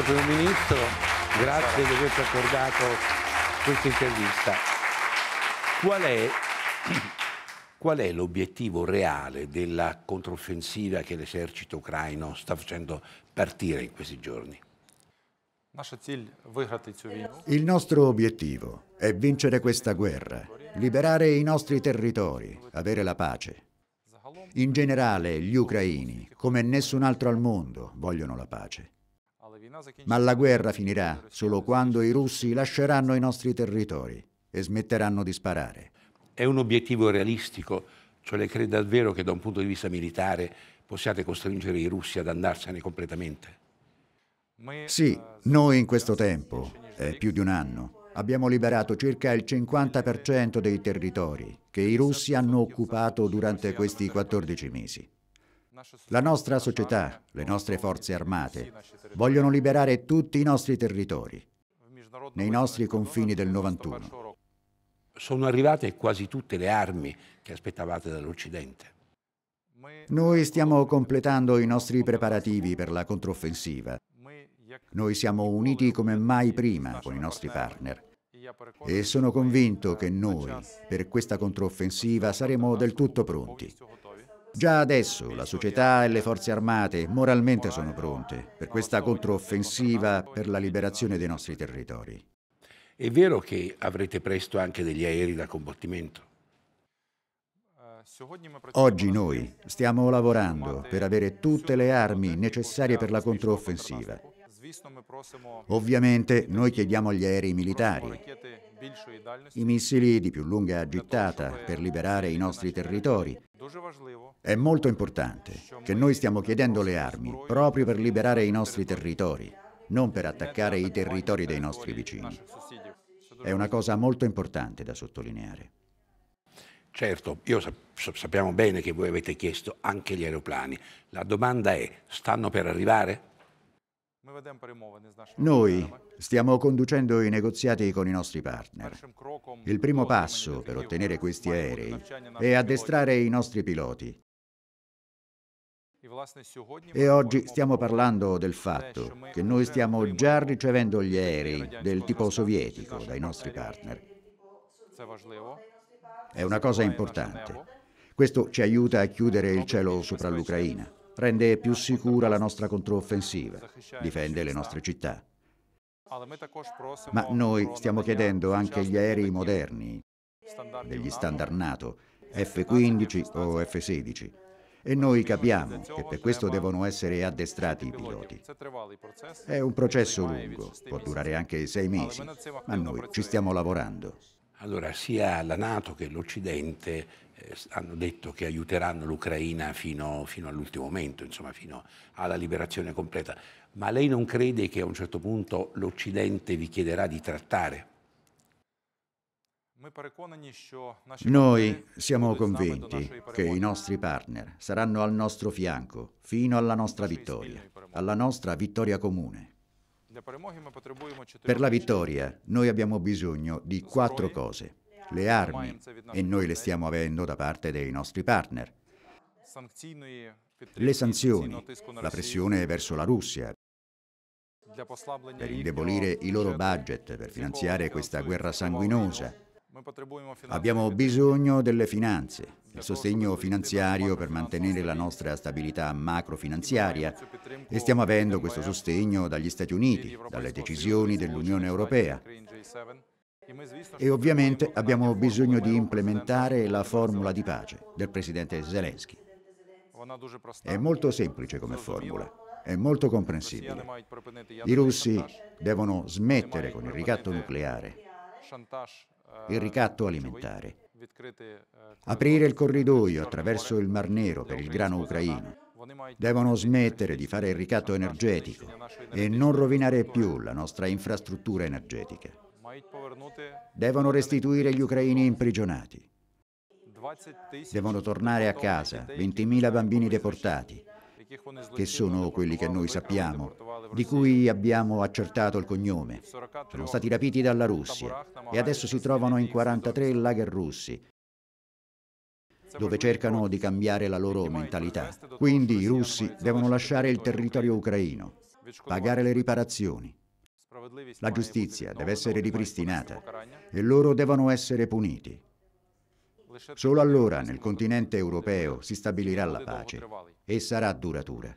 Buongiorno Primo Ministro, grazie di averci accordato questa intervista. Qual è, qual è l'obiettivo reale della controffensiva che l'esercito ucraino sta facendo partire in questi giorni? Il nostro obiettivo è vincere questa guerra, liberare i nostri territori, avere la pace. In generale gli ucraini, come nessun altro al mondo, vogliono la pace. Ma la guerra finirà solo quando i russi lasceranno i nostri territori e smetteranno di sparare. È un obiettivo realistico, cioè lei crede davvero che da un punto di vista militare possiate costringere i russi ad andarsene completamente? Sì, noi in questo tempo, è più di un anno, abbiamo liberato circa il 50% dei territori che i russi hanno occupato durante questi 14 mesi. La nostra società, le nostre forze armate vogliono liberare tutti i nostri territori, nei nostri confini del 91. Sono arrivate quasi tutte le armi che aspettavate dall'Occidente. Noi stiamo completando i nostri preparativi per la controffensiva. Noi siamo uniti come mai prima con i nostri partner. E sono convinto che noi, per questa controffensiva, saremo del tutto pronti. Già adesso la società e le forze armate moralmente sono pronte per questa controffensiva per la liberazione dei nostri territori. È vero che avrete presto anche degli aerei da combattimento? Oggi noi stiamo lavorando per avere tutte le armi necessarie per la controffensiva. Ovviamente noi chiediamo agli aerei militari, i missili di più lunga gittata per liberare i nostri territori. È molto importante che noi stiamo chiedendo le armi proprio per liberare i nostri territori, non per attaccare i territori dei nostri vicini. È una cosa molto importante da sottolineare. Certo, io sappiamo bene che voi avete chiesto anche gli aeroplani. La domanda è, stanno per arrivare? Noi stiamo conducendo i negoziati con i nostri partner. Il primo passo per ottenere questi aerei è addestrare i nostri piloti. E oggi stiamo parlando del fatto che noi stiamo già ricevendo gli aerei del tipo sovietico dai nostri partner. È una cosa importante. Questo ci aiuta a chiudere il cielo sopra l'Ucraina rende più sicura la nostra controffensiva, difende le nostre città. Ma noi stiamo chiedendo anche gli aerei moderni, degli standard NATO, F-15 o F-16. E noi capiamo che per questo devono essere addestrati i piloti. È un processo lungo, può durare anche sei mesi, ma noi ci stiamo lavorando. Allora sia la Nato che l'Occidente hanno detto che aiuteranno l'Ucraina fino, fino all'ultimo momento, insomma fino alla liberazione completa. Ma lei non crede che a un certo punto l'Occidente vi chiederà di trattare? Noi siamo convinti che i nostri partner saranno al nostro fianco fino alla nostra vittoria, alla nostra vittoria comune. Per la vittoria noi abbiamo bisogno di quattro cose le armi e noi le stiamo avendo da parte dei nostri partner. Le sanzioni, la pressione verso la Russia per indebolire i loro budget, per finanziare questa guerra sanguinosa. Abbiamo bisogno delle finanze, del sostegno finanziario per mantenere la nostra stabilità macrofinanziaria e stiamo avendo questo sostegno dagli Stati Uniti, dalle decisioni dell'Unione Europea. E ovviamente abbiamo bisogno di implementare la formula di pace del presidente Zelensky. È molto semplice come formula, è molto comprensibile. I russi devono smettere con il ricatto nucleare, il ricatto alimentare, aprire il corridoio attraverso il Mar Nero per il grano ucraino. Devono smettere di fare il ricatto energetico e non rovinare più la nostra infrastruttura energetica. Devono restituire gli ucraini imprigionati. Devono tornare a casa 20.000 bambini deportati, che sono quelli che noi sappiamo, di cui abbiamo accertato il cognome. Sono stati rapiti dalla Russia e adesso si trovano in 43 lager russi, dove cercano di cambiare la loro mentalità. Quindi i russi devono lasciare il territorio ucraino, pagare le riparazioni la giustizia deve essere ripristinata e loro devono essere puniti. Solo allora nel continente europeo si stabilirà la pace e sarà duratura.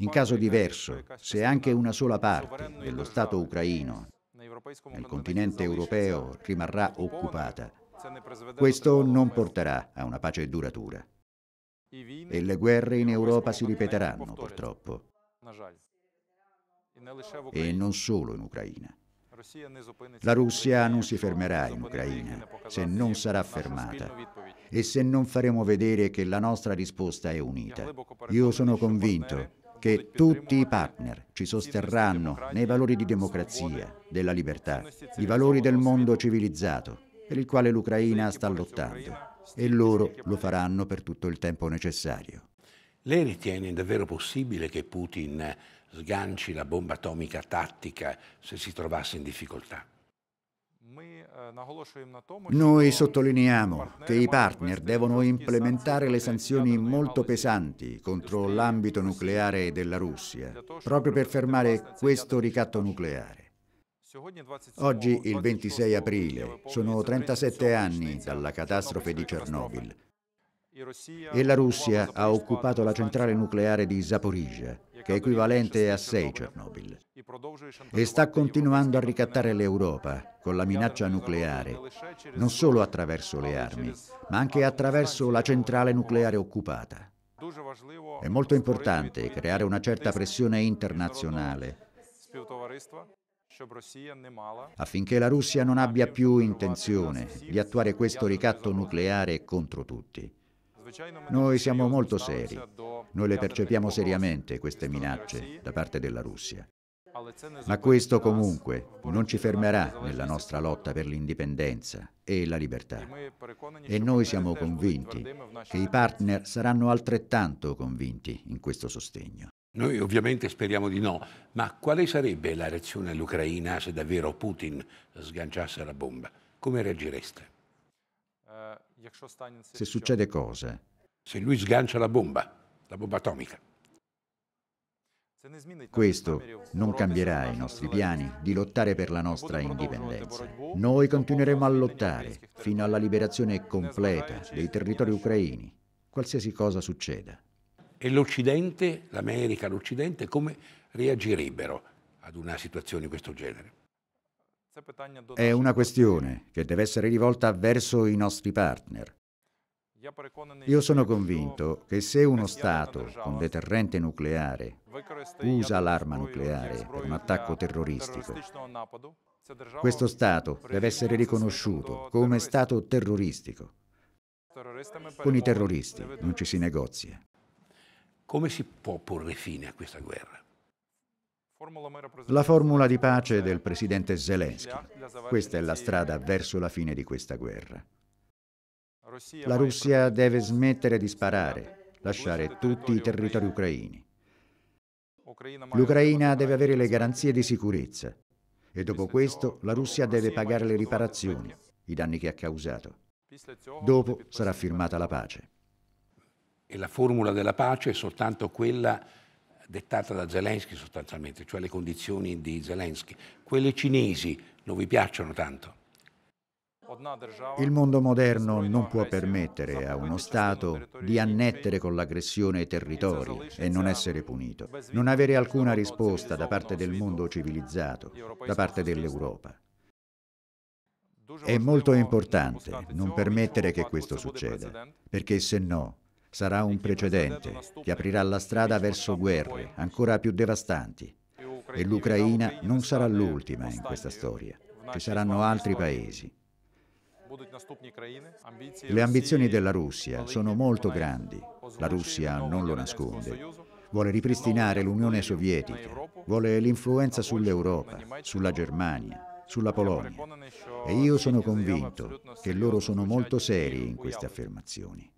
In caso diverso, se anche una sola parte dello Stato ucraino nel continente europeo rimarrà occupata, questo non porterà a una pace duratura. E le guerre in Europa si ripeteranno, purtroppo e non solo in Ucraina. La Russia non si fermerà in Ucraina se non sarà fermata e se non faremo vedere che la nostra risposta è unita. Io sono convinto che tutti i partner ci sosterranno nei valori di democrazia, della libertà, i valori del mondo civilizzato per il quale l'Ucraina sta lottando e loro lo faranno per tutto il tempo necessario. Lei ritiene davvero possibile che Putin sganci la bomba atomica tattica se si trovasse in difficoltà. Noi sottolineiamo che i partner devono implementare le sanzioni molto pesanti contro l'ambito nucleare della Russia, proprio per fermare questo ricatto nucleare. Oggi, il 26 aprile, sono 37 anni dalla catastrofe di Chernobyl e la Russia ha occupato la centrale nucleare di Zaporizhia, che è equivalente a 6 Chernobyl, e sta continuando a ricattare l'Europa con la minaccia nucleare, non solo attraverso le armi, ma anche attraverso la centrale nucleare occupata. È molto importante creare una certa pressione internazionale affinché la Russia non abbia più intenzione di attuare questo ricatto nucleare contro tutti. Noi siamo molto seri, noi le percepiamo seriamente queste minacce da parte della Russia. Ma questo comunque non ci fermerà nella nostra lotta per l'indipendenza e la libertà. E noi siamo convinti che i partner saranno altrettanto convinti in questo sostegno. Noi ovviamente speriamo di no, ma quale sarebbe la reazione all'Ucraina se davvero Putin sganciasse la bomba? Come reagireste? se succede cosa? Se lui sgancia la bomba, la bomba atomica. Questo non cambierà i nostri piani di lottare per la nostra indipendenza. Noi continueremo a lottare fino alla liberazione completa dei territori ucraini, qualsiasi cosa succeda. E l'Occidente, l'America, l'Occidente, come reagirebbero ad una situazione di questo genere? È una questione che deve essere rivolta verso i nostri partner. Io sono convinto che se uno Stato con deterrente nucleare usa l'arma nucleare per un attacco terroristico, questo Stato deve essere riconosciuto come Stato terroristico. Con i terroristi non ci si negozia. Come si può porre fine a questa guerra? La formula di pace del presidente Zelensky. Questa è la strada verso la fine di questa guerra. La Russia deve smettere di sparare, lasciare tutti i territori ucraini. L'Ucraina deve avere le garanzie di sicurezza e dopo questo la Russia deve pagare le riparazioni, i danni che ha causato. Dopo sarà firmata la pace. E la formula della pace è soltanto quella dettata da Zelensky sostanzialmente, cioè le condizioni di Zelensky. Quelle cinesi non vi piacciono tanto. Il mondo moderno non può permettere a uno Stato di annettere con l'aggressione territori e non essere punito, non avere alcuna risposta da parte del mondo civilizzato, da parte dell'Europa. È molto importante non permettere che questo succeda, perché se no sarà un precedente che aprirà la strada verso guerre ancora più devastanti. E l'Ucraina non sarà l'ultima in questa storia. Ci saranno altri paesi. Le ambizioni della Russia sono molto grandi. La Russia non lo nasconde. Vuole ripristinare l'Unione Sovietica, vuole l'influenza sull'Europa, sulla Germania, sulla Polonia. E io sono convinto che loro sono molto seri in queste affermazioni.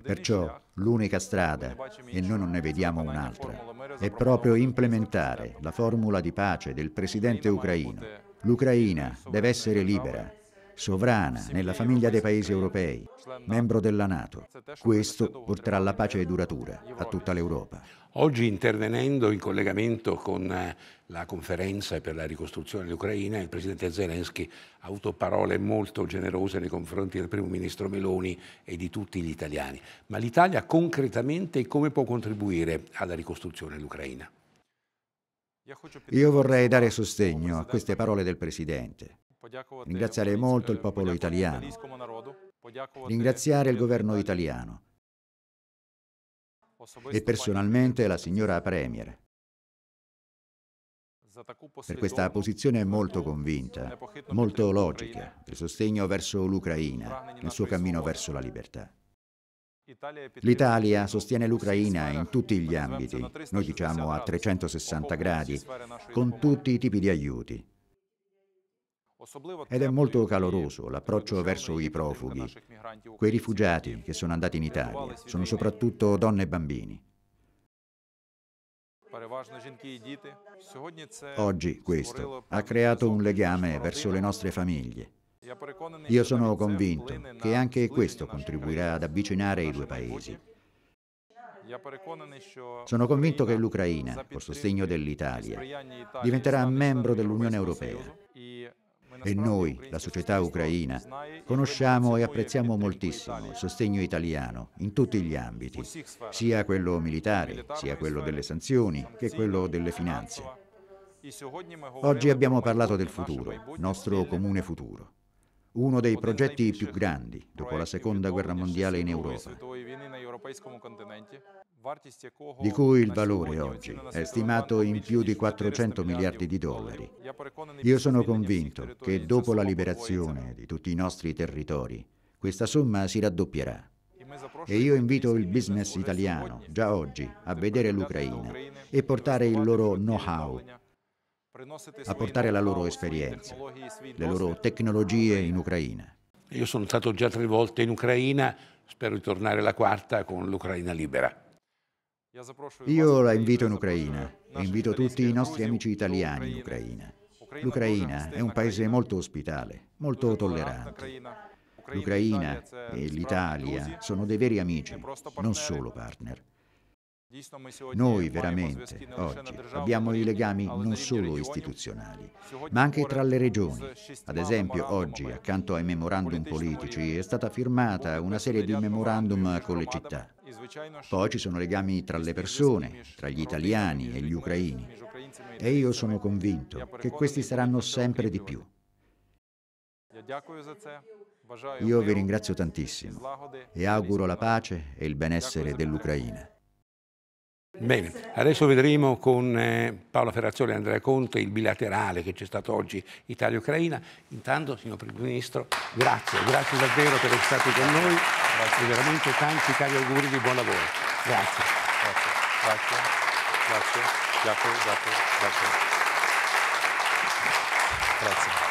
Perciò l'unica strada, e noi non ne vediamo un'altra, è proprio implementare la formula di pace del presidente ucraino. L'Ucraina deve essere libera sovrana nella famiglia dei paesi europei, membro della Nato. Questo porterà la pace e duratura a tutta l'Europa. Oggi intervenendo in collegamento con eh, la conferenza per la ricostruzione dell'Ucraina, il presidente Zelensky ha avuto parole molto generose nei confronti del primo ministro Meloni e di tutti gli italiani. Ma l'Italia concretamente come può contribuire alla ricostruzione dell'Ucraina? Io vorrei dare sostegno a queste parole del Presidente. Ringraziare molto il eh, popolo italiano, ringraziare il governo italiano e personalmente la signora Premier per questa posizione molto convinta, molto logica, del sostegno verso l'Ucraina, nel suo cammino verso la libertà. L'Italia sostiene l'Ucraina in tutti gli ambiti, noi diciamo a 360 gradi, con tutti i tipi di aiuti. Ed è molto caloroso l'approccio verso i profughi, quei rifugiati che sono andati in Italia. Sono soprattutto donne e bambini. Oggi questo ha creato un legame verso le nostre famiglie. Io sono convinto che anche questo contribuirà ad avvicinare i due paesi. Sono convinto che l'Ucraina, col sostegno dell'Italia, diventerà membro dell'Unione Europea e noi, la società ucraina, conosciamo e apprezziamo moltissimo il sostegno italiano in tutti gli ambiti, sia quello militare, sia quello delle sanzioni, che quello delle finanze. Oggi abbiamo parlato del futuro, nostro comune futuro uno dei progetti più grandi dopo la seconda guerra mondiale in Europa, di cui il valore oggi è stimato in più di 400 miliardi di dollari. Io sono convinto che dopo la liberazione di tutti i nostri territori, questa somma si raddoppierà. E io invito il business italiano, già oggi, a vedere l'Ucraina e portare il loro know-how a portare la loro esperienza, le loro tecnologie in Ucraina. Io sono stato già tre volte in Ucraina, spero di tornare la quarta con l'Ucraina libera. Io la invito in Ucraina e invito tutti i nostri amici italiani in Ucraina. L'Ucraina è un paese molto ospitale, molto tollerante. L'Ucraina e l'Italia sono dei veri amici, non solo partner. Noi veramente oggi abbiamo i legami non solo istituzionali, ma anche tra le regioni. Ad esempio oggi, accanto ai memorandum politici, è stata firmata una serie di memorandum con le città. Poi ci sono legami tra le persone, tra gli italiani e gli ucraini. E io sono convinto che questi saranno sempre di più. Io vi ringrazio tantissimo e auguro la pace e il benessere dell'Ucraina. Bene, adesso vedremo con eh, Paola Ferrazzoli e Andrea Conte il bilaterale che c'è stato oggi Italia-Ucraina. Intanto, signor Primo Ministro, grazie, grazie davvero per essere stati con noi e veramente tanti cari auguri di buon lavoro. Grazie. Grazie, grazie, grazie, grazie, grazie. grazie. grazie.